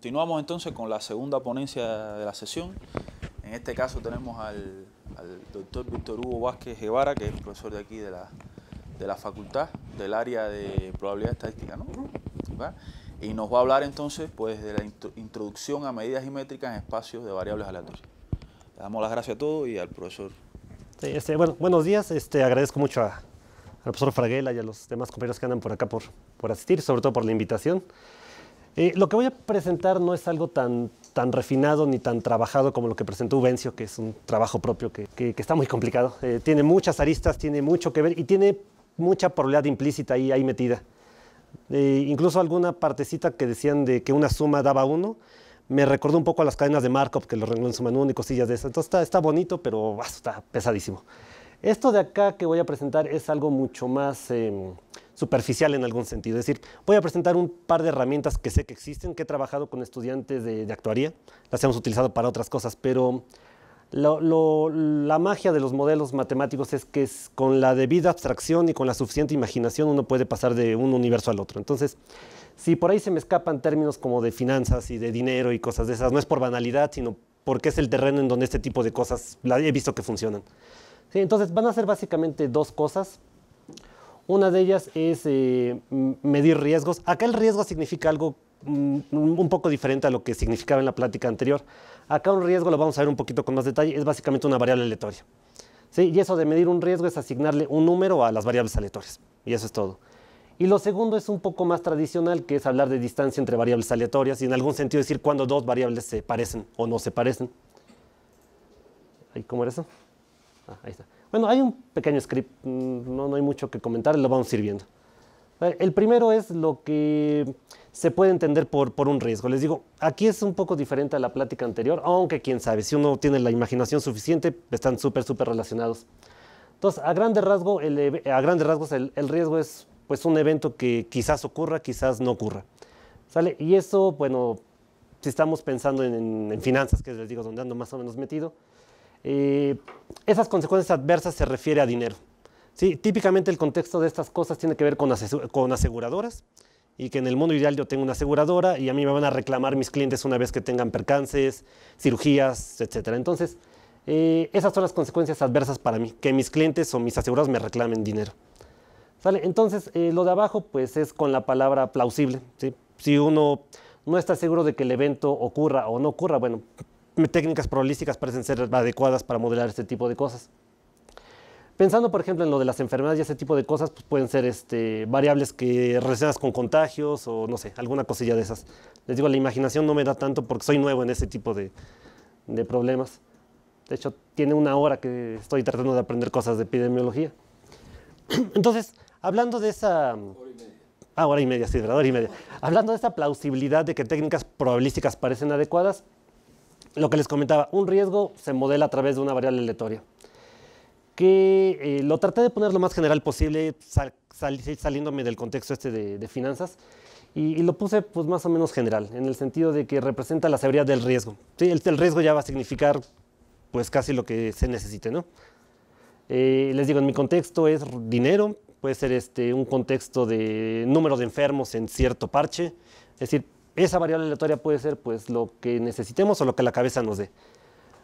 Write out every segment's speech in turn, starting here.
Continuamos entonces con la segunda ponencia de la sesión. En este caso tenemos al, doctor Víctor Hugo Vázquez Guevara, que es profesor de aquí de la, facultad, del área de probabilidad estadística, Y nos va a hablar entonces pues, de la introducción a medidas geométricas en espacios de variables aleatorias. Le damos las gracias a todos y al profesor. Este, buenos días, este, agradezco mucho al profesor Fraguela y a los demás compañeros que andan por acá por, por asistir, sobre todo por la invitación. Eh, lo que voy a presentar no es algo tan, tan refinado ni tan trabajado como lo que presentó vencio que es un trabajo propio que, que, está muy complicado. Eh, tiene muchas aristas, tiene mucho que ver y tiene mucha probabilidad implícita ahí, ahí metida. Eh, incluso alguna partecita que decían de que una suma daba uno, me recordó un poco a las cadenas de Markov, que lo en su uno y cosillas de esas. Entonces está, está bonito, pero está pesadísimo. Esto de acá que voy a presentar es algo mucho más... Em, superficial en algún sentido. Es decir, voy a presentar un par de herramientas que sé que existen, que he trabajado con estudiantes de, actuaría, las hemos utilizado para otras cosas, pero la magia de los modelos matemáticos es que con la debida abstracción y con la suficiente imaginación uno puede pasar de un universo al otro. Entonces, si por ahí se me escapan términos como de finanzas y de dinero y cosas de esas, no es por banalidad, sino porque es el terreno en donde este tipo de cosas la he visto que funcionan. entonces, van a ser básicamente dos cosas. Una de ellas es eh, medir riesgos. Acá el riesgo significa algo mm, un poco diferente a lo que significaba en la plática anterior. Acá un riesgo lo vamos a ver un poquito con más detalle, es básicamente una variable aleatoria. ¿Sí? Y eso de medir un riesgo es asignarle un número a las variables aleatorias. Y eso es todo. Y lo segundo es un poco más tradicional, que es hablar de distancia entre variables aleatorias y en algún sentido decir cuándo dos variables se parecen o no se parecen. ¿Cómo era eso? Ah, ahí está. Bueno, hay un pequeño script, mm, no, no hay mucho que comentar, lo vamos a ir viendo. Eh, el primero es lo que se puede entender por, por, un riesgo. Les digo, aquí es un poco diferente a la plática anterior, aunque quién sabe, si uno tiene la imaginación suficiente, están súper, súper relacionados. Entonces, a, grandes rasgos, a grandes rasgos, el, riesgo es pues, un evento que quizás ocurra, quizás no ocurra. ¿Sale? Y eso, bueno, si estamos pensando en, en finanzas, que les digo, donde ando más o menos metido, eh, esas consecuencias adversas se refiere a dinero. ¿sí? Típicamente el contexto de estas cosas tiene que ver con, aseguradoras y que en el mundo ideal yo tengo una aseguradora y a mí me van a reclamar mis clientes una vez que tengan percances, cirugías, etc. Entonces, eh, esas son las consecuencias adversas para mí, que mis clientes o mis asegurados me reclamen dinero. ¿Sale? Entonces, eh, lo de abajo pues es con la palabra plausible. Si uno no está seguro de que el evento ocurra o no ocurra, bueno, técnicas probabilísticas parecen ser adecuadas para modelar este tipo de cosas. Pensando, por ejemplo, en lo de las enfermedades y ese tipo de cosas, pues pueden ser este, variables que relacionas con contagios o no sé, alguna cosilla de esas. Les digo, la imaginación no me da tanto porque soy nuevo en ese tipo de, de problemas. De hecho, tiene una hora que estoy tratando de aprender cosas de epidemiología. Entonces, hablando de esa... Hora y media. Ah, hora y media, sí, Hora y media. Hablando de esa plausibilidad de que técnicas probabilísticas parecen adecuadas, lo que les comentaba, un riesgo se modela a través de una variable aleatoria. Que eh, lo traté de poner lo más general posible, saliéndome del contexto este de, finanzas, y, lo puse pues más o menos general, en el sentido de que representa la severidad del riesgo. El, riesgo ya va a significar pues casi lo que se necesite, ¿no? Eh, les digo, en mi contexto es dinero, puede ser este, un contexto de número de enfermos en cierto parche, es decir, esa variable aleatoria puede ser pues lo que necesitemos o lo que la cabeza nos dé.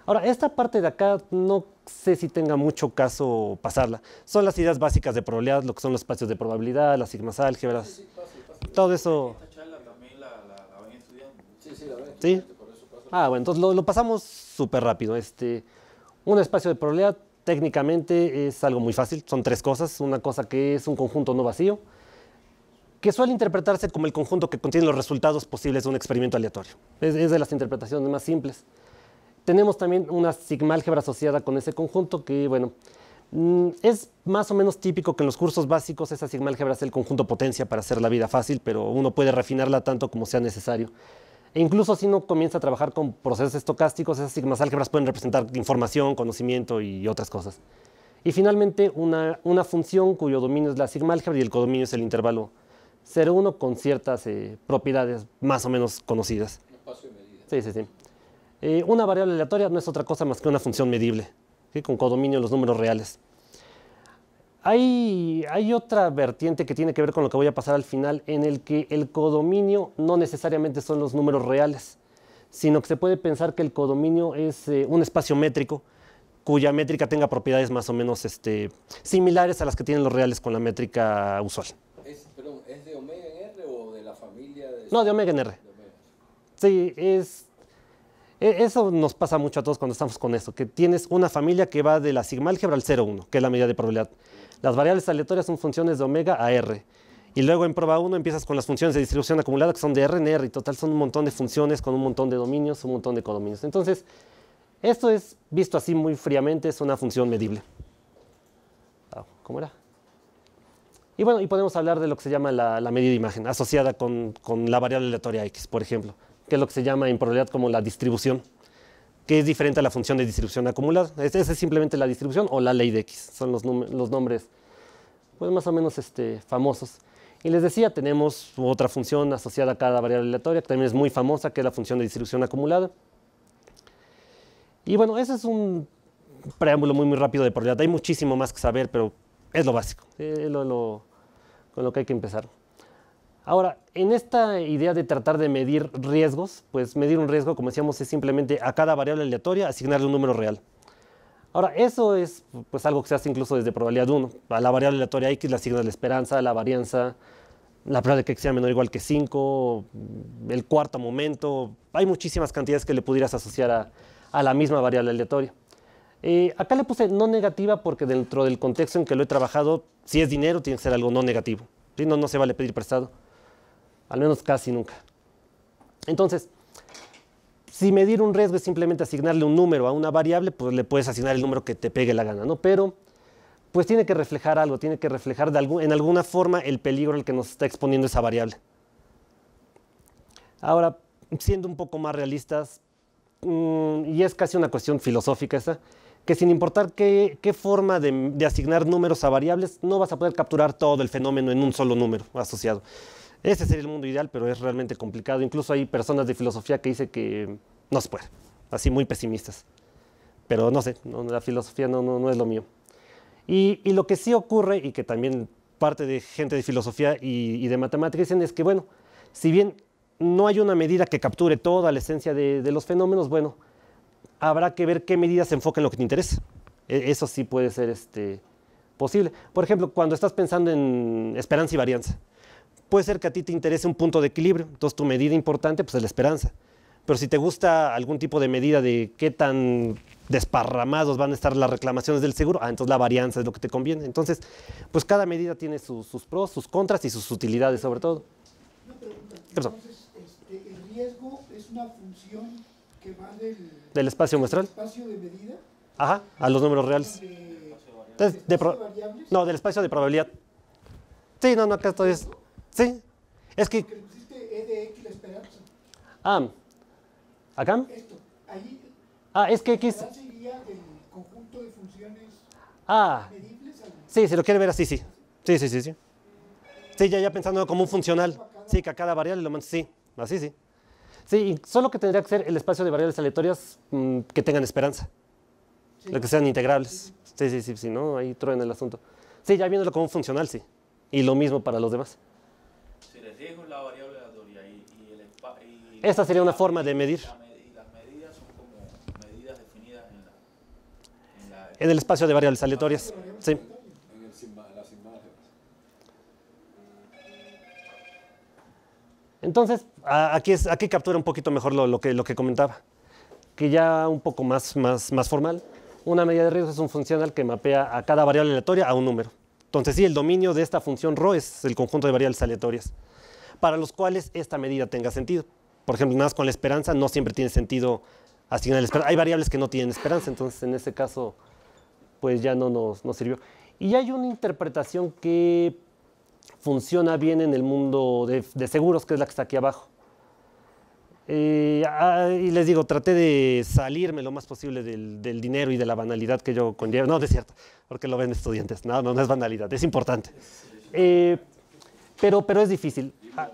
Ahora, esta parte de acá no sé si tenga mucho caso pasarla. Son las ideas básicas de probabilidad, lo que son los espacios de probabilidad, las sigmas álgebras. Todo eso. la, Sí, sí, la Ah, bueno, entonces lo, lo pasamos súper rápido. Este, un espacio de probabilidad técnicamente es algo muy fácil. Son tres cosas. Una cosa que es un conjunto no vacío que suele interpretarse como el conjunto que contiene los resultados posibles de un experimento aleatorio. Es, de las interpretaciones más simples. Tenemos también una sigma-álgebra asociada con ese conjunto que, bueno, mm, es más o menos típico que en los cursos básicos esa sigma-álgebra es el conjunto potencia para hacer la vida fácil, pero uno puede refinarla tanto como sea necesario. E incluso si uno comienza a trabajar con procesos estocásticos, esas sigmas álgebras pueden representar información, conocimiento y otras cosas. Y finalmente, una, una función cuyo dominio es la sigma álgebra y el codominio es el intervalo ser uno con ciertas eh, propiedades más o menos conocidas. espacio y medida. Sí, sí, sí. Eh, una variable aleatoria no es otra cosa más que una función medible, que con codominio los números reales. Hay, hay otra vertiente que tiene que ver con lo que voy a pasar al final, en el que el codominio no necesariamente son los números reales, sino que se puede pensar que el codominio es eh, un espacio métrico cuya métrica tenga propiedades más o menos este, similares a las que tienen los reales con la métrica usual. ¿Es de Omega en R o de la familia? De... No, de Omega en R. Sí, es... E, eso nos pasa mucho a todos cuando estamos con eso, que tienes una familia que va de la sigma álgebra al 0,1, que es la medida de probabilidad. Las variables aleatorias son funciones de omega a r. Y luego en prueba 1 empiezas con las funciones de distribución acumulada, que son de r en r, y total son un montón de funciones con un montón de dominios, un montón de codominios. Entonces, esto es, visto así muy fríamente, es una función medible. Ah, ¿Cómo era? Y bueno, y podemos hablar de lo que se llama la, medida de imagen, asociada con, la variable aleatoria X, por ejemplo, que es lo que se llama en probabilidad como la distribución, que es diferente a la función de distribución acumulada. Esa es simplemente la distribución o la ley de X, son los, nombres pues, más o menos este, famosos. Y les decía, tenemos otra función asociada a cada variable aleatoria, que también es muy famosa, que es la función de distribución acumulada. Y bueno, ese es un preámbulo muy, muy rápido de probabilidad. Hay muchísimo más que saber, pero es lo básico, lo, con lo que hay que empezar. Ahora, en esta idea de tratar de medir riesgos, pues medir un riesgo, como decíamos, es simplemente a cada variable aleatoria asignarle un número real. Ahora, eso es pues algo que se hace incluso desde probabilidad 1. A la variable aleatoria X le asignas la esperanza, la varianza, la probabilidad de que X sea menor o igual que 5, el cuarto momento. Hay muchísimas cantidades que le pudieras asociar a la misma variable aleatoria. Eh, acá le puse no negativa porque dentro del contexto en que lo he trabajado, si es dinero, tiene que ser algo no negativo. No, no se vale pedir prestado. Al menos casi nunca. Entonces, si medir un riesgo es simplemente asignarle un número a una variable, pues le puedes asignar el número que te pegue la gana, ¿no? Pero, pues tiene que reflejar algo, tiene que reflejar de en alguna forma el peligro al que nos está exponiendo esa variable. Ahora, siendo un poco más realistas, mm, y es casi una cuestión filosófica esa, que sin importar qué, forma de, asignar números a variables, no vas a poder capturar todo el fenómeno en un solo número asociado. Ese sería el mundo ideal, pero es realmente complicado. Incluso hay personas de filosofía que dicen que no se puede, así muy pesimistas. Pero no sé, no, la filosofía no, no, es lo mío. Y, lo que sí ocurre, y que también parte de gente de filosofía y, de matemáticas dicen, es que, bueno, si bien no hay una medida que capture toda la esencia de los fenómenos, bueno, habrá que ver qué medidas se enfoca en lo que te interesa. E, eso sí puede ser este, posible. Por ejemplo, cuando estás pensando en esperanza y varianza, puede ser que a ti te interese un punto de equilibrio, entonces tu medida importante pues, es la esperanza. Pero si te gusta algún tipo de medida de qué tan desparramados van a estar las reclamaciones del seguro, ah, entonces la varianza es lo que te conviene. Entonces, pues cada medida tiene sus pros, sus contras y sus utilidades sobre todo. Entonces, este, ¿el riesgo es una función del, espacio muestral. espacio de medida. Ajá, a los números reales. De, no, del espacio de probabilidad. Sí, no, no, acá esto es... Sí, es que... pusiste E de X la esperanza. Ah, ¿acá? Esto, ahí... Ah, es que X... sería conjunto de funciones ah, Sí, si lo quiere ver así, sí. Sí, sí, sí, sí. Sí, ya, ya pensando como un funcional. Sí, que a cada variable lo mandas, sí, así, sí. Sí, solo que tendría que ser el espacio de variables aleatorias mm, que tengan esperanza. Lo que sean integrables. Sí, sí, sí, sí, ¿no? Ahí truena el asunto. Sí, ya viéndolo como funcional, sí. Y lo mismo para los demás. Si les riesgo la variable aleatoria y, el espacio... Esta sería una forma de medir. Y las medidas son como medidas definidas en el espacio de variables aleatorias. Sí. Entonces, aquí, aquí captura un poquito mejor lo, que, lo que comentaba, que ya un poco más, más, formal. Una medida de riesgo es un funcional que mapea a cada variable aleatoria a un número. Entonces, sí, el dominio de esta función ro es el conjunto de variables aleatorias, para los cuales esta medida tenga sentido. Por ejemplo, nada más con la esperanza no siempre tiene sentido asignar esperanza. Hay variables que no tienen esperanza, entonces en ese caso, pues ya no nos, nos sirvió. Y hay una interpretación que funciona bien en el mundo de, seguros, que es la que está aquí abajo. Eh, ah, y les digo, traté de salirme lo más posible del, dinero y de la banalidad que yo conllevo. No, de es cierto, porque lo ven estudiantes. No, no, no es banalidad, es importante. Eh, pero, pero es difícil. Ah,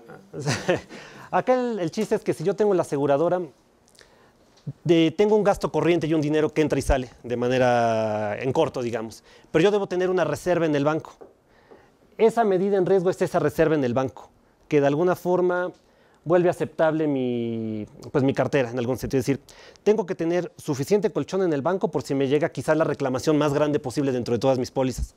acá el, chiste es que si yo tengo la aseguradora, tengo un gasto corriente y un dinero que entra y sale de manera en corto, digamos. Pero yo debo tener una reserva en el banco esa medida en riesgo es esa reserva en el banco, que de alguna forma vuelve aceptable pues, mi, cartera en algún sentido. Es decir, tengo que tener suficiente colchón en el banco por si me llega quizás la reclamación más grande posible dentro de todas mis pólizas.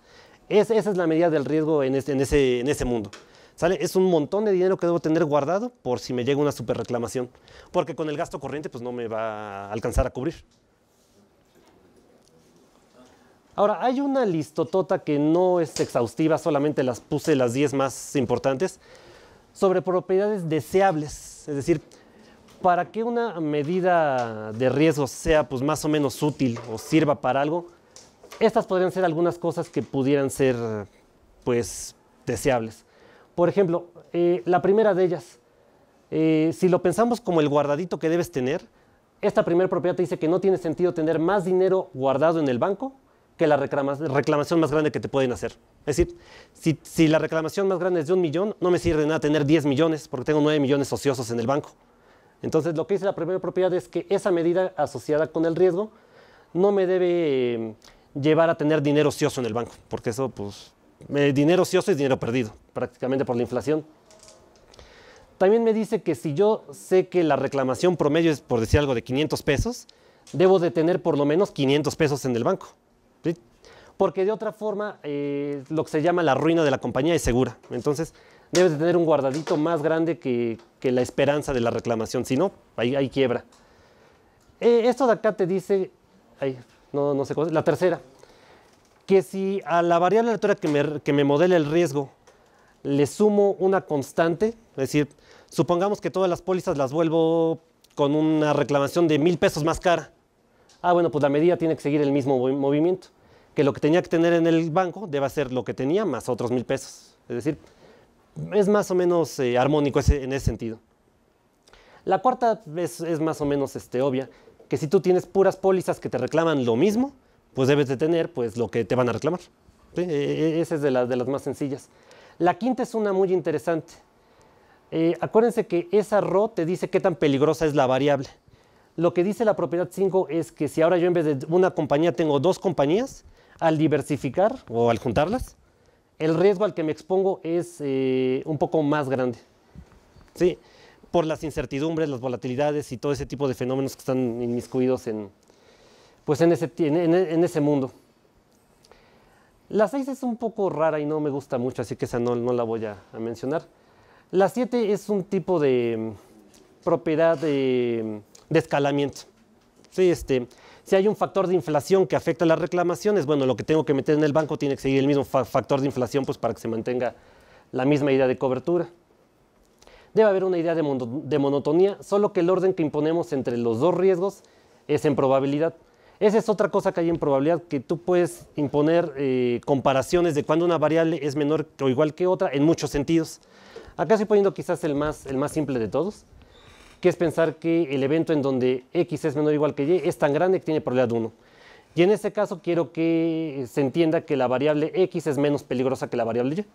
esa es la medida del riesgo este, en, ese, mundo. ¿Sale? Es un montón de dinero que debo tener guardado por si me llega una superreclamación porque con el gasto corriente pues no me va a alcanzar a cubrir. Ahora, hay una listotota que no es exhaustiva, solamente las puse las 10 más importantes, sobre propiedades deseables, es decir, para que una medida de riesgo sea pues, más o menos útil o sirva para algo, estas podrían ser algunas cosas que pudieran ser pues, deseables. Por ejemplo, eh, la primera de ellas, eh, si lo pensamos como el guardadito que debes tener, esta primera propiedad te dice que no tiene sentido tener más dinero guardado en el banco que la reclamación más grande que te pueden hacer. Es decir, si, la reclamación más grande es de un millón, no me sirve de nada tener 10 millones porque tengo 9 millones ociosos en el banco. Entonces, lo que dice la primera propiedad es que esa medida asociada con el riesgo no me debe em, llevar a tener dinero ocioso en el banco, porque eso, pues, dinero ocioso es dinero perdido, prácticamente por la inflación. También me dice que si yo sé que la reclamación promedio es, por decir algo, de 500 pesos, debo de tener por lo menos 500 pesos en el banco porque de otra forma eh, lo que se llama la ruina de la compañía es segura. Entonces debes de tener un guardadito más grande que, la esperanza de la reclamación, si no, ahí, quiebra. Eh, esto de acá te dice, no, no sé la tercera, que si a la variable aleatoria que me, que me modela el riesgo le sumo una constante, es decir, supongamos que todas las pólizas las vuelvo con una reclamación de mil pesos más cara. Ah, bueno, pues la medida tiene que seguir el mismo movimiento que lo que tenía que tener en el banco deba ser lo que tenía más otros mil pesos. Es decir, es más o menos eh, armónico en ese sentido. La cuarta es, es más o menos este, obvia, que si tú tienes puras pólizas que te reclaman lo mismo, pues debes de tener pues, lo que te van a reclamar. E, e, e, esa es de, de las más sencillas. La quinta es una muy interesante. Eh, acuérdense que esa RO te dice qué tan peligrosa es la variable. Lo que dice la propiedad 5 es que si ahora yo en vez de una compañía tengo dos compañías, al diversificar o al juntarlas, el riesgo al que me expongo es eh, un poco más grande. ¿sí? Por las incertidumbres, las volatilidades y todo ese tipo de fenómenos que están inmiscuidos en, pues en, ese, en, ese mundo. La 6 es un poco rara y no me gusta mucho, así que esa no, la voy a, mencionar. La 7 es un tipo de mm, propiedad mm, de, escalamiento. Sí, este, si hay un factor de inflación que afecta las reclamaciones, bueno, lo que tengo que meter en el banco tiene que seguir el mismo factor de inflación pues, para que se mantenga la misma idea de cobertura. Debe haber una idea de, monotonía, solo que el orden que imponemos entre los dos riesgos es en probabilidad. Esa es otra cosa que hay en probabilidad, que tú puedes imponer eh, comparaciones de cuando una variable es menor o igual que otra en muchos sentidos. Acá estoy poniendo quizás el más, el más simple de todos que es pensar que el evento en donde X es menor o igual que Y es tan grande que tiene probabilidad 1. Y en ese caso quiero que se entienda que la variable X es menos peligrosa que la variable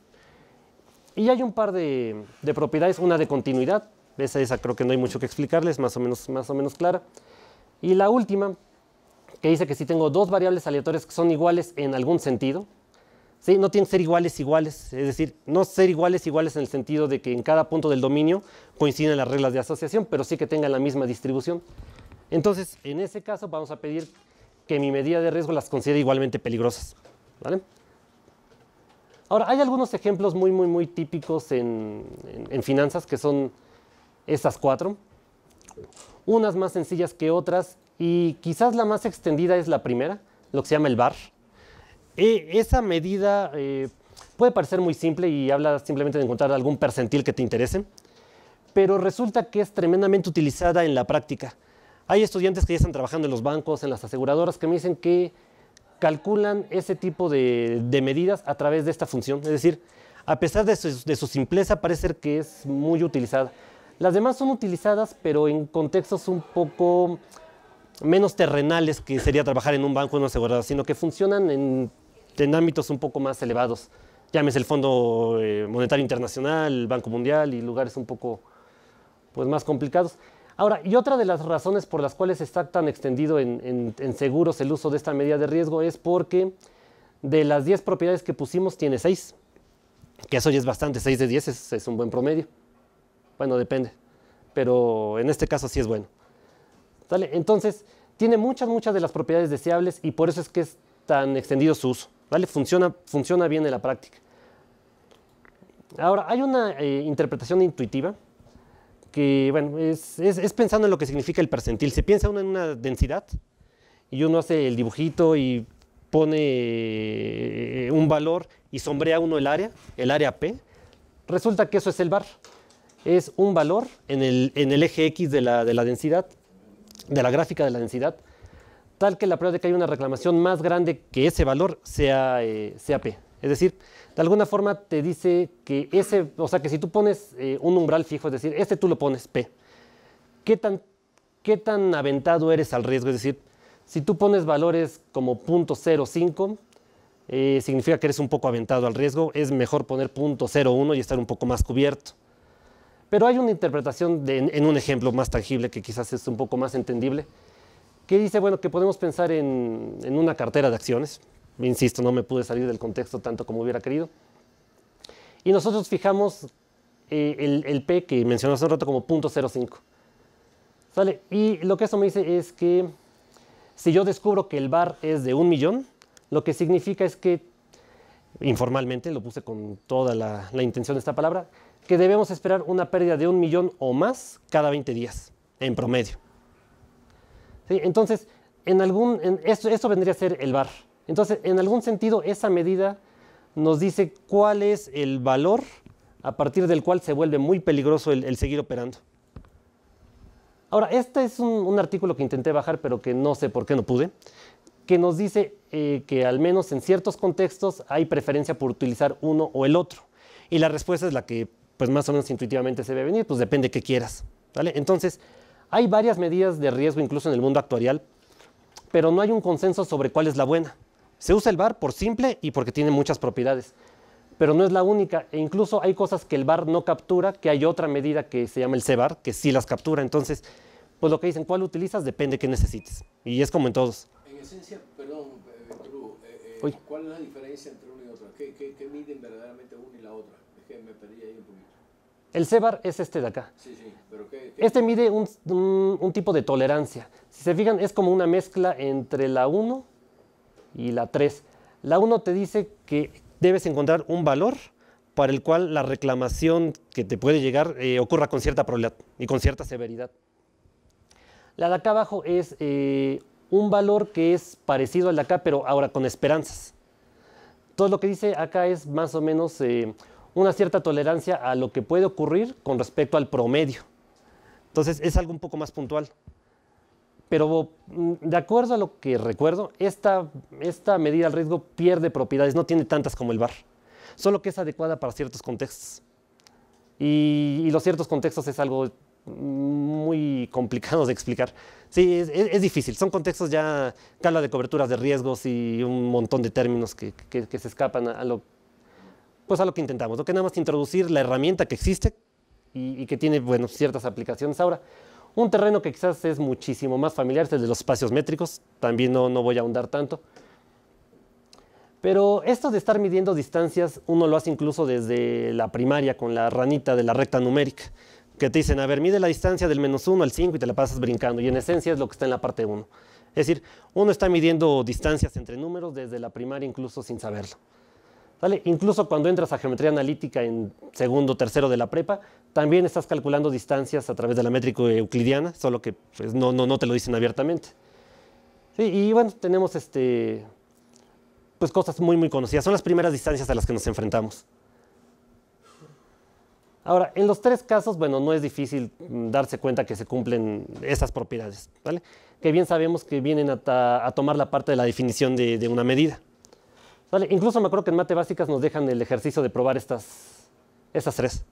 Y. Y hay un par de, propiedades, una de continuidad, esa, esa creo que no hay mucho que explicarles, más o menos, más o menos clara. Y la última, que dice que si tengo dos variables aleatorias que son iguales en algún sentido, no tienen que ser iguales iguales, es decir, no ser iguales iguales en el sentido de que en cada punto del dominio coinciden las reglas de asociación, pero sí que tengan la misma distribución. Entonces, en ese caso vamos a pedir que mi medida de riesgo las considere igualmente peligrosas. Ahora, hay algunos ejemplos muy, muy, muy típicos en, en finanzas que son esas cuatro. Unas más sencillas que otras y quizás la más extendida es la primera, lo que se llama el VAR. E, esa medida eh, puede parecer muy simple y habla simplemente de encontrar algún percentil que te interese, pero resulta que es tremendamente utilizada en la práctica. Hay estudiantes que ya están trabajando en los bancos, en las aseguradoras, que me dicen que calculan ese tipo de, medidas a través de esta función. Es decir, a pesar de su, de simpleza, parece ser que es muy utilizada. Las demás son utilizadas, pero en contextos un poco menos terrenales que sería trabajar en un banco o en una aseguradora, sino que funcionan en en ámbitos un poco más elevados. Llámese el Fondo eh, Monetario Internacional, el Banco Mundial y lugares un poco pues, más complicados. Ahora, y otra de las razones por las cuales está tan extendido en, seguros el uso de esta medida de riesgo es porque de las 10 propiedades que pusimos tiene 6, que eso ya es bastante, 6 de 10 es, un buen promedio. Bueno, depende, pero en este caso sí es bueno. Entonces, tiene muchas, muchas de las propiedades deseables y por eso es que es tan extendido su uso. ¿Vale? Funciona, funciona bien en la práctica. Ahora, hay una eh, interpretación intuitiva que, bueno, es, pensando en lo que significa el percentil. Se piensa uno en una densidad y uno hace el dibujito y pone eh, un valor y sombrea uno el área, el área P. Resulta que eso es el bar. Es un valor en el, eje X de la densidad, de la gráfica de la densidad tal que la prueba de que hay una reclamación más grande que ese valor sea, eh, sea P. Es decir, de alguna forma te dice que ese, o sea, que si tú pones eh, un umbral fijo, es decir, este tú lo pones P, ¿qué tan, qué tan aventado eres al riesgo? Es decir, si tú pones valores como 0.05, eh, significa que eres un poco aventado al riesgo, es mejor poner 0.01 y estar un poco más cubierto. Pero hay una interpretación en, en un ejemplo más tangible que quizás es un poco más entendible, que dice, bueno, que podemos pensar en, una cartera de acciones. Insisto, no me pude salir del contexto tanto como hubiera querido. Y nosotros fijamos eh, el, P que mencionó hace un rato como 0.05. ¿Sale? Y lo que eso me dice es que si yo descubro que el bar es de un millón, lo que significa es que, informalmente, lo puse con toda la intención de esta palabra, que debemos esperar una pérdida de un millón o más cada 20 días, en promedio. Entonces, en algún, esto, vendría a ser el bar. Entonces, en algún sentido, esa medida nos dice cuál es el valor a partir del cual se vuelve muy peligroso el, seguir operando. Ahora, este es un, artículo que intenté bajar, pero que no sé por qué no pude, que nos dice eh, que al menos en ciertos contextos hay preferencia por utilizar uno o el otro. Y la respuesta es la que, pues más o menos intuitivamente se ve venir, pues depende de qué quieras. ¿vale? Entonces, hay varias medidas de riesgo incluso en el mundo actuarial, pero no hay un consenso sobre cuál es la buena. Se usa el VAR por simple y porque tiene muchas propiedades, pero no es la única e incluso hay cosas que el VAR no captura, que hay otra medida que se llama el CVAR que sí las captura. Entonces, pues lo que dicen, cuál utilizas depende de qué necesites y es como en todos. En esencia, perdón, eh, eh, eh, ¿cuál es la diferencia entre una y otra? ¿Qué, qué miden verdaderamente una y la otra? Es que me perdí ahí un poquito. El CEBAR es este de acá. Este mide un, tipo de tolerancia. Si se fijan, es como una mezcla entre la 1 y la 3. La 1 te dice que debes encontrar un valor para el cual la reclamación que te puede llegar eh, ocurra con cierta probabilidad y con cierta severidad. La de acá abajo es eh, un valor que es parecido al de acá, pero ahora con esperanzas. Todo lo que dice acá es más o menos... Eh, una cierta tolerancia a lo que puede ocurrir con respecto al promedio. Entonces es algo un poco más puntual. Pero mm, de acuerdo a lo que recuerdo, esta, esta medida al riesgo pierde propiedades, no tiene tantas como el VAR, solo que es adecuada para ciertos contextos. Y, los ciertos contextos es algo mm, muy complicado de explicar. Sí, es, difícil. Son contextos ya que habla de coberturas de riesgos y un montón de términos que, se escapan a, lo pues a lo que intentamos, ¿no? que nada más introducir la herramienta que existe y, que tiene bueno, ciertas aplicaciones ahora. Un terreno que quizás es muchísimo más familiar es el de los espacios métricos, también no, no voy a ahondar tanto. Pero esto de estar midiendo distancias, uno lo hace incluso desde la primaria con la ranita de la recta numérica, que te dicen, a ver, mide la distancia del menos 1 al 5 y te la pasas brincando, y en esencia es lo que está en la parte 1. Es decir, uno está midiendo distancias entre números desde la primaria incluso sin saberlo. Incluso cuando entras a geometría analítica en segundo, tercero de la prepa, también estás calculando distancias a través de la métrica euclidiana, solo que pues, no, te lo dicen abiertamente. y bueno, tenemos este, pues, cosas muy, conocidas. Son las primeras distancias a las que nos enfrentamos. Ahora, en los tres casos, bueno, no es difícil mm, darse cuenta que se cumplen esas propiedades, Que bien sabemos que vienen a, tomar la parte de la definición de una medida. Incluso me acuerdo que en mate básicas nos dejan el ejercicio de probar estas, tres.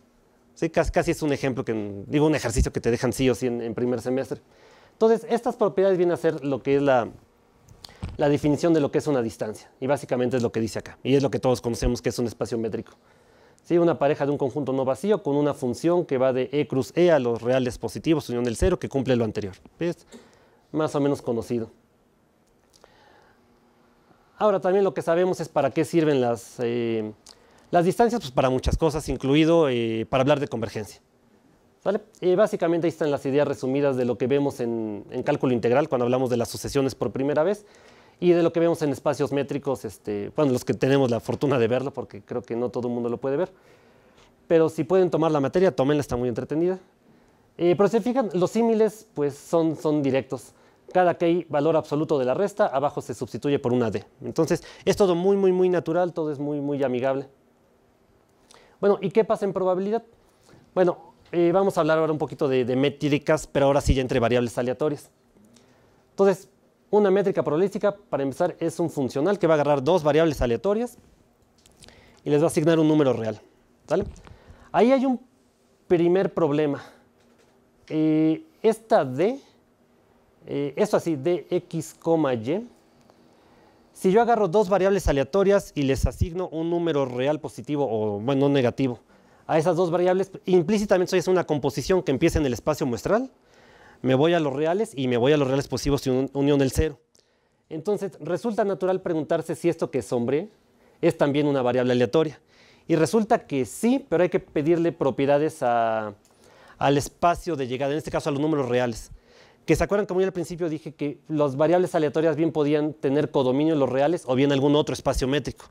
¿Sí? Casi, es un ejemplo, que, digo un ejercicio que te dejan sí o sí en, primer semestre. Entonces, estas propiedades vienen a ser lo que es la, definición de lo que es una distancia. Y básicamente es lo que dice acá. Y es lo que todos conocemos que es un espacio métrico. ¿Sí? Una pareja de un conjunto no vacío con una función que va de E cruz E a los reales positivos, unión del cero, que cumple lo anterior. ¿Ves? Más o menos conocido. Ahora también lo que sabemos es para qué sirven las, eh, distancias, pues para muchas cosas, incluido eh, para hablar de convergencia. básicamente ahí están las ideas resumidas de lo que vemos en, cálculo integral cuando hablamos de las sucesiones por primera vez y de lo que vemos en espacios métricos, este, bueno, los que tenemos la fortuna de verlo porque creo que no todo el mundo lo puede ver. Pero si pueden tomar la materia, tómenla, está muy entretenida. Eh, pero si fijan, los símiles pues son directos cada que hay valor absoluto de la resta, abajo se sustituye por una D. Entonces es todo muy, muy, muy natural, todo es muy, muy amigable. Bueno, ¿y qué pasa en probabilidad? Bueno, eh, vamos a hablar ahora un poquito de, métricas, pero ahora sí ya entre variables aleatorias. Entonces, una métrica probabilística, para empezar, es un funcional que va a agarrar dos variables aleatorias y les va a asignar un número real. Ahí hay un primer problema. Eh, esta D eso eh, esto así, de x, y, si yo agarro dos variables aleatorias y les asigno un número real positivo o, bueno, negativo, a esas dos variables, implícitamente soy una composición que empieza en el espacio muestral, me voy a los reales y me voy a los reales positivos y unión del cero. Entonces, resulta natural preguntarse si esto que es hombre es también una variable aleatoria. Y resulta que sí, pero hay que pedirle propiedades al espacio de llegada, en este caso a los números reales que se acuerdan como yo al principio dije que las variables aleatorias bien podían tener codominio en los reales o bien algún otro espacio métrico.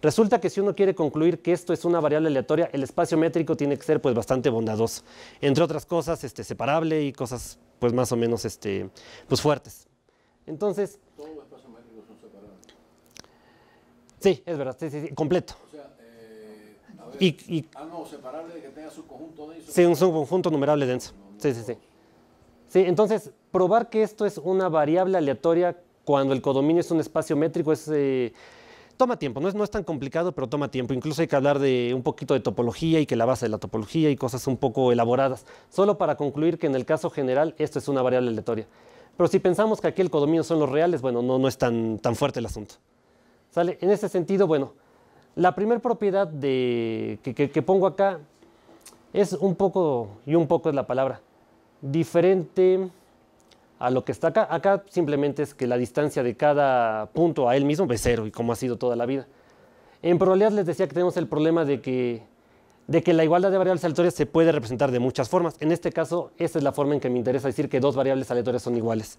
Resulta que si uno quiere concluir que esto es una variable aleatoria, el espacio métrico tiene que ser pues bastante bondadoso, entre otras cosas, este, separable y cosas pues más o menos este, pues fuertes. Entonces... Todos los espacios métricos son separables. Sí, es verdad, sí, sí, sí completo. O sea, eh, a ver, y, y, ah, algo separable que tenga subconjunto denso. Sí, un subconjunto numerable denso. sí, sí, sí entonces, probar que esto es una variable aleatoria cuando el codominio es un espacio métrico eh, toma tiempo, no es, tan complicado, pero toma tiempo. Incluso hay que hablar de un poquito de topología y que la base de la topología y cosas un poco elaboradas, solo para concluir que en el caso general esto es una variable aleatoria. Pero si pensamos que aquí el codominio son los reales, bueno, no, es tan, fuerte el asunto. En ese sentido, bueno, la primera propiedad que pongo acá es un poco, y un poco es la palabra, diferente a lo que está acá. Acá simplemente es que la distancia de cada punto a él mismo es cero, y como ha sido toda la vida. En probabilidad les decía que tenemos el problema de que, de que la igualdad de variables aleatorias se puede representar de muchas formas. En este caso, esa es la forma en que me interesa decir que dos variables aleatorias son iguales.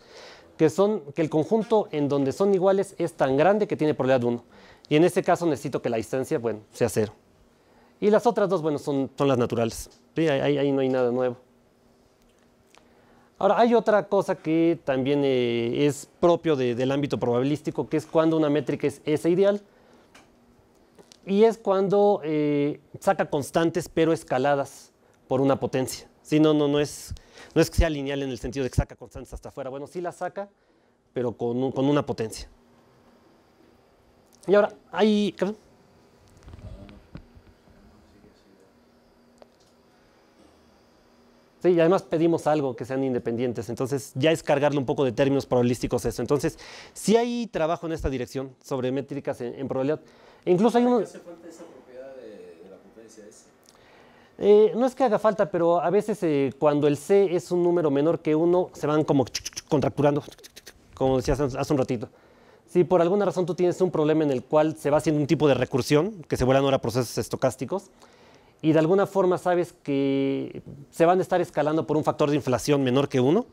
Que, son, que el conjunto en donde son iguales es tan grande que tiene probabilidad 1. Y en este caso necesito que la distancia, bueno, sea cero. Y las otras dos, bueno, son, son las naturales. Sí, ahí no hay nada nuevo. Ahora, hay otra cosa que también eh, es propio del ámbito probabilístico, que es cuando una métrica es S ideal y es cuando eh, saca constantes pero escaladas por una potencia. Si no, no, no, es, no es que sea lineal en el sentido de que saca constantes hasta afuera. Bueno, sí la saca, pero con, con una potencia. Y ahora, hay... y además pedimos algo, que sean independientes. Entonces, ya es cargarle un poco de términos probabilísticos eso. Entonces, si hay trabajo en esta dirección sobre métricas en, probabilidad. E incluso hay uno... ¿Qué hace falta esa propiedad de, la potencia S? Eh, no es que haga falta, pero a veces eh, cuando el C es un número menor que uno se van como contracturando, como decías hace un ratito. Si por alguna razón tú tienes un problema en el cual se va haciendo un tipo de recursión, que se vuelan ahora procesos estocásticos, y de alguna forma sabes que se van a estar escalando por un factor de inflación menor que uno,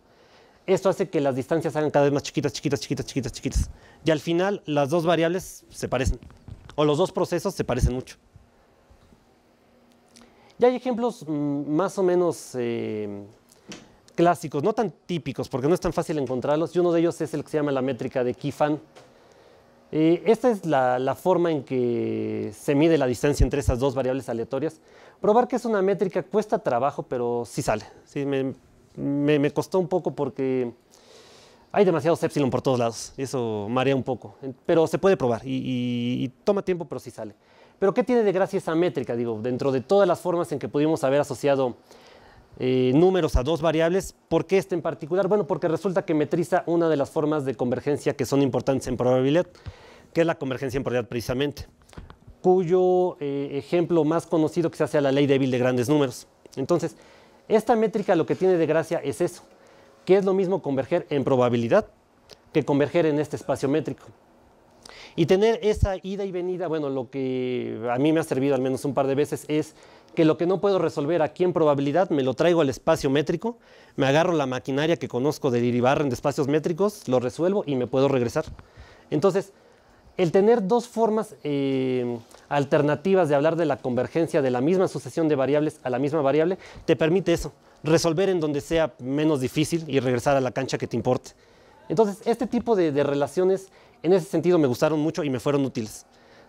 esto hace que las distancias hagan cada vez más chiquitas, chiquitas, chiquitas, chiquitas, chiquitas. Y al final las dos variables se parecen, o los dos procesos se parecen mucho. Ya hay ejemplos mm, más o menos eh, clásicos, no tan típicos, porque no es tan fácil encontrarlos, y uno de ellos es el que se llama la métrica de Kifan, eh, esta es la, forma en que se mide la distancia entre esas dos variables aleatorias. Probar que es una métrica cuesta trabajo, pero sí sale. me, costó un poco porque hay demasiados epsilon por todos lados. Eso marea un poco. Pero se puede probar y, toma tiempo, pero sí sale. Pero ¿qué tiene de gracia esa métrica? Digo, dentro de todas las formas en que pudimos haber asociado eh, números a dos variables. ¿Por qué este en particular? Bueno, porque resulta que metriza una de las formas de convergencia que son importantes en probabilidad, que es la convergencia en probabilidad precisamente, cuyo eh, ejemplo más conocido que hace sea la ley débil de grandes números. Entonces, esta métrica lo que tiene de gracia es eso, que es lo mismo converger en probabilidad que converger en este espacio métrico. Y tener esa ida y venida, bueno, lo que a mí me ha servido al menos un par de veces es que lo que no puedo resolver aquí en probabilidad me lo traigo al espacio métrico, me agarro la maquinaria que conozco de Iribarren de espacios métricos, lo resuelvo y me puedo regresar. Entonces, el tener dos formas eh, alternativas de hablar de la convergencia de la misma sucesión de variables a la misma variable te permite eso, resolver en donde sea menos difícil y regresar a la cancha que te importe. Entonces, este tipo de relaciones en ese sentido me gustaron mucho y me fueron útiles.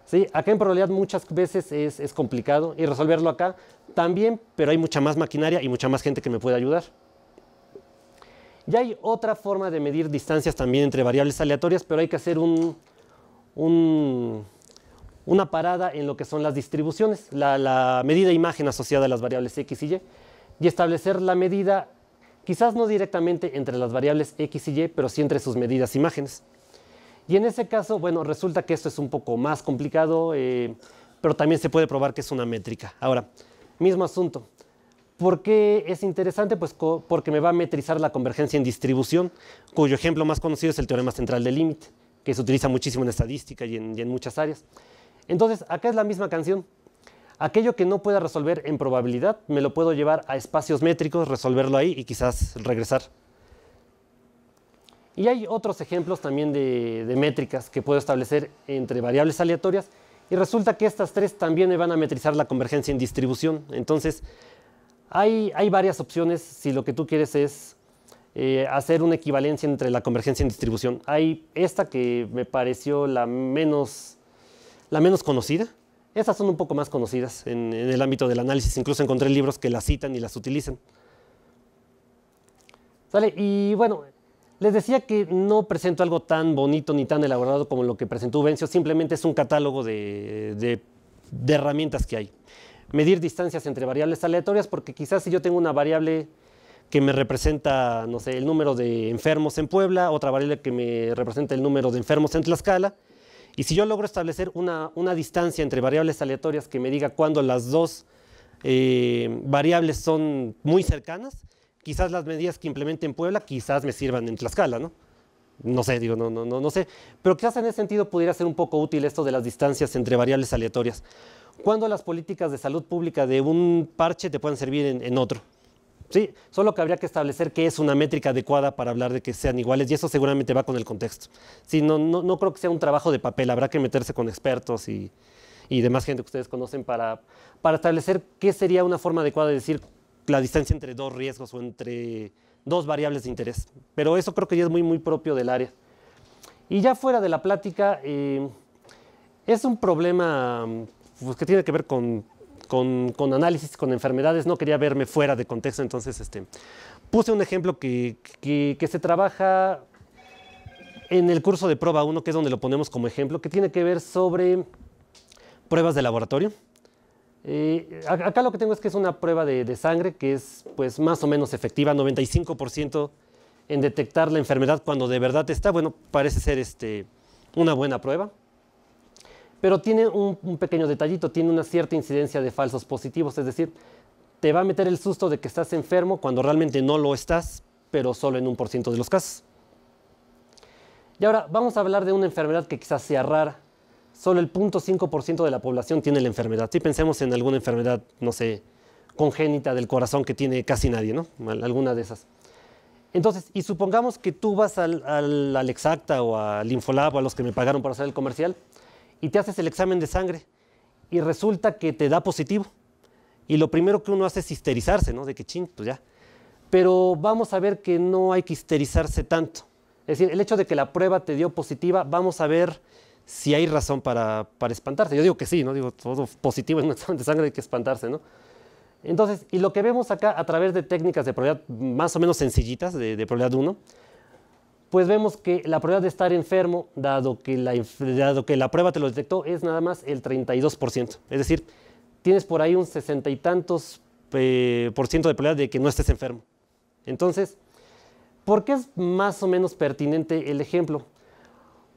¿sí? Acá en probabilidad muchas veces es, complicado y resolverlo acá también, pero hay mucha más maquinaria y mucha más gente que me puede ayudar. Ya hay otra forma de medir distancias también entre variables aleatorias, pero hay que hacer una parada en lo que son las distribuciones, la, la, medida imagen asociada a las variables x y y, y establecer la medida quizás no directamente entre las variables x y y, pero sí entre sus medidas imágenes. Y en ese caso, bueno, resulta que esto es un poco más complicado, eh, pero también se puede probar que es una métrica. Ahora, mismo asunto. ¿Por qué es interesante? Pues porque me va a metrizar la convergencia en distribución, cuyo ejemplo más conocido es el teorema central del límite, que se utiliza muchísimo en estadística y en, y en muchas áreas. Entonces, acá es la misma canción. Aquello que no pueda resolver en probabilidad, me lo puedo llevar a espacios métricos, resolverlo ahí y quizás regresar. Y hay otros ejemplos también de, métricas que puedo establecer entre variables aleatorias y resulta que estas tres también me van a metrizar la convergencia en distribución. Entonces, hay, hay varias opciones si lo que tú quieres es eh, hacer una equivalencia entre la convergencia en distribución. Hay esta que me pareció la menos, la menos conocida. Estas son un poco más conocidas en, en el ámbito del análisis. Incluso encontré libros que las citan y las utilizan. ¿Sale? Y bueno, les decía que no presento algo tan bonito ni tan elaborado como lo que presentó Vencio, simplemente es un catálogo de, herramientas que hay. Medir distancias entre variables aleatorias, porque quizás si yo tengo una variable que me representa, no sé, el número de enfermos en Puebla, otra variable que me representa el número de enfermos en Tlaxcala. Y si yo logro establecer una, distancia entre variables aleatorias que me diga cuándo las dos eh, variables son muy cercanas, quizás las medidas que implemente en Puebla quizás me sirvan en Tlaxcala, ¿no? No sé, digo, no, no, no, sé. Pero quizás en ese sentido pudiera ser un poco útil esto de las distancias entre variables aleatorias. ¿Cuándo las políticas de salud pública de un parche te pueden servir en, otro? Sí, solo que habría que establecer qué es una métrica adecuada para hablar de que sean iguales y eso seguramente va con el contexto. Sí, no, no, creo que sea un trabajo de papel, habrá que meterse con expertos y, demás gente que ustedes conocen para, para establecer qué sería una forma adecuada de decir la distancia entre dos riesgos o entre dos variables de interés. Pero eso creo que ya es muy, muy propio del área. Y ya fuera de la plática, eh, es un problema pues, que tiene que ver con, con, análisis, con enfermedades. No quería verme fuera de contexto, entonces este, puse un ejemplo que, que, que se trabaja en el curso de prueba 1, que es donde lo ponemos como ejemplo, que tiene que ver sobre pruebas de laboratorio. Eh, acá lo que tengo es que es una prueba de, sangre que es pues, más o menos efectiva, 95% en detectar la enfermedad cuando de verdad está. Bueno, parece ser este, una buena prueba. Pero tiene un pequeño detallito, tiene una cierta incidencia de falsos positivos, es decir, te va a meter el susto de que estás enfermo cuando realmente no lo estás, pero solo en un por ciento de los casos. Y ahora vamos a hablar de una enfermedad que quizás sea rara, solo el 0.5% de la población tiene la enfermedad. Si pensemos en alguna enfermedad, no sé, congénita del corazón que tiene casi nadie, ¿no? Alguna de esas. Entonces, y supongamos que tú vas al, Exacta o al Infolab o a los que me pagaron para hacer el comercial y te haces el examen de sangre y resulta que te da positivo. Y lo primero que uno hace es histerizarse, ¿no? De que ching, pues ya. Pero vamos a ver que no hay que histerizarse tanto. Es decir, el hecho de que la prueba te dio positiva, vamos a ver si hay razón para, espantarse. Yo digo que sí, ¿no? Digo, todo positivo en un examen de sangre hay que espantarse, ¿no? Entonces, y lo que vemos acá a través de técnicas de probabilidad más o menos sencillitas, de, probabilidad 1, pues vemos que la probabilidad de estar enfermo, dado que, la, dado que la prueba te lo detectó, es nada más el 32%. Es decir, tienes por ahí un sesenta y tantos eh, por ciento de probabilidad de que no estés enfermo. Entonces, ¿por qué es más o menos pertinente el ejemplo?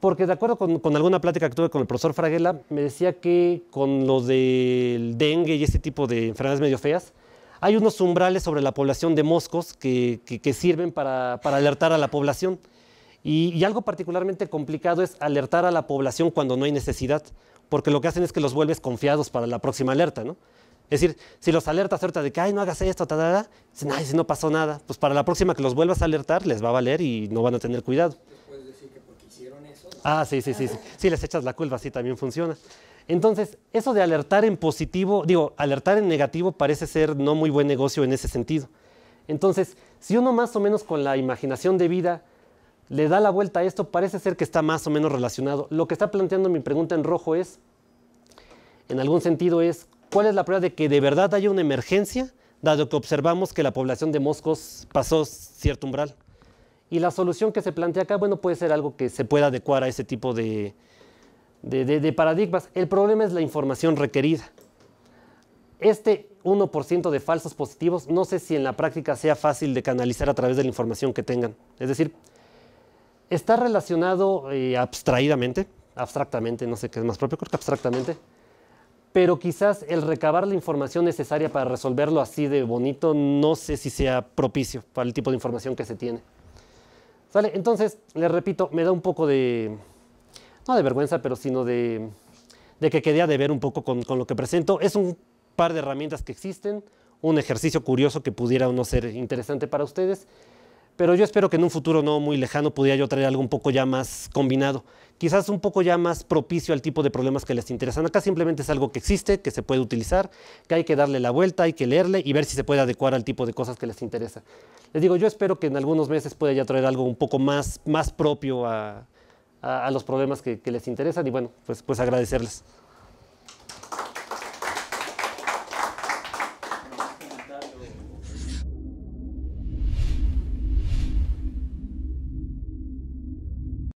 Porque de acuerdo con, alguna plática que tuve con el profesor Fraguela, me decía que con lo del dengue y este tipo de enfermedades medio feas, hay unos umbrales sobre la población de moscos que, sirven para, alertar a la población. Y, algo particularmente complicado es alertar a la población cuando no hay necesidad, porque lo que hacen es que los vuelves confiados para la próxima alerta, ¿no? Es decir, si los alertas ahorita de que, ay, no hagas esto, si no pasó nada, pues para la próxima que los vuelvas a alertar les va a valer y no van a tener cuidado. Ah, sí, sí, sí, sí. Si les echas la culpa, sí, también funciona. Entonces, eso de alertar en positivo, digo, alertar en negativo parece ser no muy buen negocio en ese sentido. Entonces, si uno más o menos con la imaginación de vida le da la vuelta a esto, parece ser que está más o menos relacionado. Lo que está planteando mi pregunta en rojo es, en algún sentido es, ¿cuál es la prueba de que de verdad haya una emergencia, dado que observamos que la población de moscos pasó cierto umbral? Y la solución que se plantea acá, bueno, puede ser algo que se pueda adecuar a ese tipo de, paradigmas. El problema es la información requerida. Este 1% de falsos positivos, no sé si en la práctica sea fácil de canalizar a través de la información que tengan. Es decir, está relacionado eh, abstraídamente, abstractamente, no sé qué es más propio, abstractamente, pero quizás el recabar la información necesaria para resolverlo así de bonito, no sé si sea propicio para el tipo de información que se tiene. Entonces, les repito, me da un poco de, no de vergüenza, pero sino de, que quedé a deber un poco con, con, lo que presento. Es un par de herramientas que existen, un ejercicio curioso que pudiera o no ser interesante para ustedes pero yo espero que en un futuro no muy lejano pudiera yo traer algo un poco ya más combinado, quizás un poco ya más propicio al tipo de problemas que les interesan. Acá simplemente es algo que existe, que se puede utilizar, que hay que darle la vuelta, hay que leerle y ver si se puede adecuar al tipo de cosas que les interesa. Les digo, yo espero que en algunos meses pueda ya traer algo un poco más, más propio a, los problemas que, que les interesan y bueno, pues, pues agradecerles.